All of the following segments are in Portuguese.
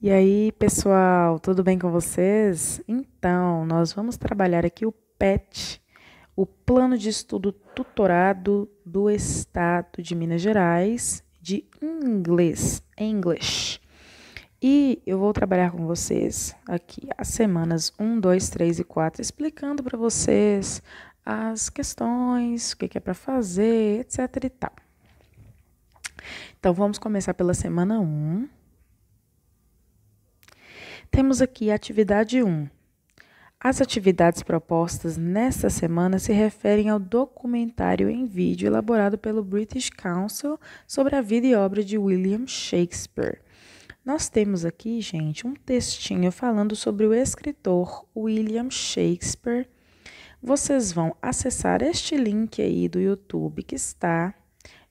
E aí, pessoal, tudo bem com vocês? Então, nós vamos trabalhar aqui o PET, o Plano de Estudo Tutorado do Estado de Minas Gerais de Inglês, English. E eu vou trabalhar com vocês aqui as semanas 1, 2, 3 e 4, explicando para vocês as questões, o que é para fazer, etc e tal. Então, vamos começar pela semana 1. Temos aqui a atividade 1. As atividades propostas nesta semana se referem ao documentário em vídeo elaborado pelo British Council sobre a vida e obra de William Shakespeare. Nós temos aqui, gente, um textinho falando sobre o escritor William Shakespeare. Vocês vão acessar este link aí do YouTube que está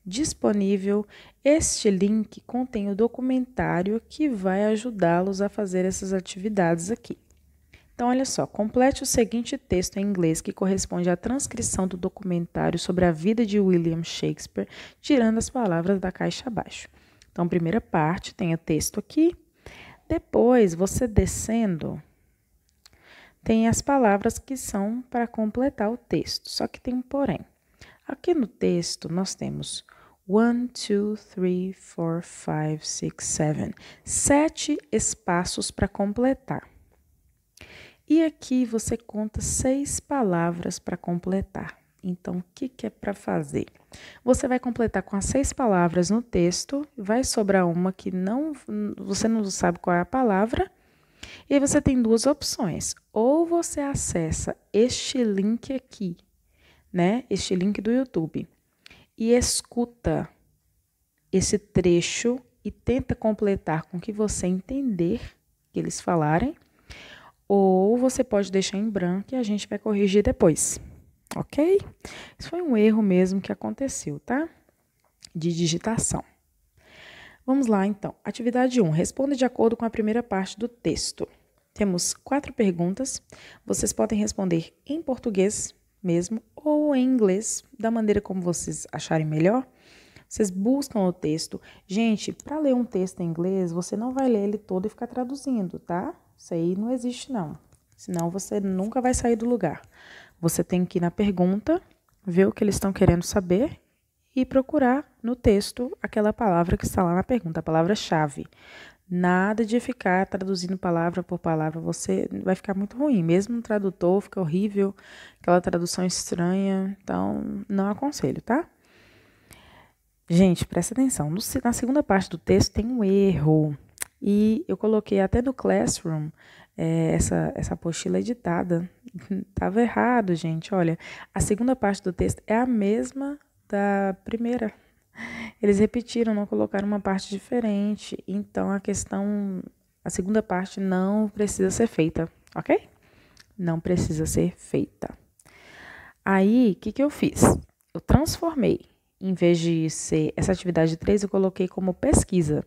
disponível. Este link contém o documentário que vai ajudá-los a fazer essas atividades aqui. Então, olha só, complete o seguinte texto em inglês que corresponde à transcrição do documentário sobre a vida de William Shakespeare, tirando as palavras da caixa abaixo. Então, primeira parte, tem o texto aqui. Depois, você descendo, tem as palavras que são para completar o texto, só que tem um porém. Aqui no texto, nós temos 1, 2, 3, 4, 5, 6, 7. Sete espaços para completar. E aqui você conta seis palavras para completar. Então, o que, que é para fazer? Você vai completar com as seis palavras no texto, vai sobrar uma que não você não sabe qual é a palavra. E você tem duas opções. Ou você acessa este link aqui, né? Este link do YouTube e escuta esse trecho e tenta completar com o que você entender que eles falarem, ou você pode deixar em branco e a gente vai corrigir depois, ok? Isso foi um erro mesmo que aconteceu, tá? De digitação. Vamos lá, então. Atividade 1. Responda de acordo com a primeira parte do texto. Temos quatro perguntas. Vocês podem responder em português, mesmo, ou em inglês, da maneira como vocês acharem melhor. Vocês buscam o texto. Gente, para ler um texto em inglês, você não vai ler ele todo e ficar traduzindo, tá? Isso aí não existe, não. Senão você nunca vai sair do lugar. Você tem que ir na pergunta, ver o que eles estão querendo saber e procurar no texto aquela palavra que está lá na pergunta, a palavra-chave. Nada de ficar traduzindo palavra por palavra, você vai ficar muito ruim, mesmo um tradutor fica horrível, aquela tradução estranha, então não aconselho, tá? Gente, presta atenção, no, na segunda parte do texto tem um erro, e eu coloquei até no Classroom é, essa, essa apostila editada, estava errado, gente, olha, a segunda parte do texto é a mesma da primeira, eles repetiram, não colocaram uma parte diferente. Então a questão, a segunda parte não precisa ser feita, ok? Não precisa ser feita. Aí, o que, que eu fiz? Eu transformei. Em vez de ser essa atividade 3, eu coloquei como pesquisa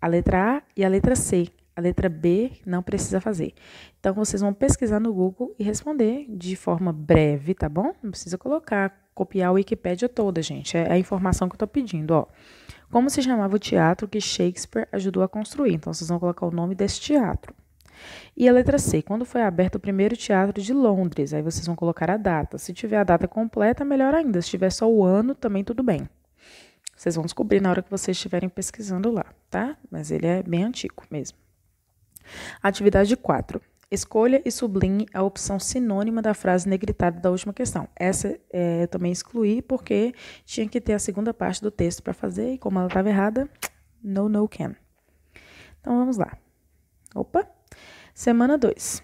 a letra A e a letra C. A letra B não precisa fazer. Então, vocês vão pesquisar no Google e responder de forma breve, tá bom? Não precisa colocar copiar a Wikipédia toda, gente. É, é a informação que eu estou pedindo, ó. Como se chamava o teatro que Shakespeare ajudou a construir? Então, vocês vão colocar o nome desse teatro. E a letra C, quando foi aberto o primeiro teatro de Londres? Aí vocês vão colocar a data. Se tiver a data completa, melhor ainda. Se tiver só o ano, também tudo bem. Vocês vão descobrir na hora que vocês estiverem pesquisando lá, tá? Mas ele é bem antigo mesmo. Atividade 4. Escolha e sublinhe a opção sinônima da frase negritada da última questão. Essa é, eu também excluí porque tinha que ter a segunda parte do texto para fazer e como ela estava errada, no, no can. Então vamos lá. Opa! Semana 2.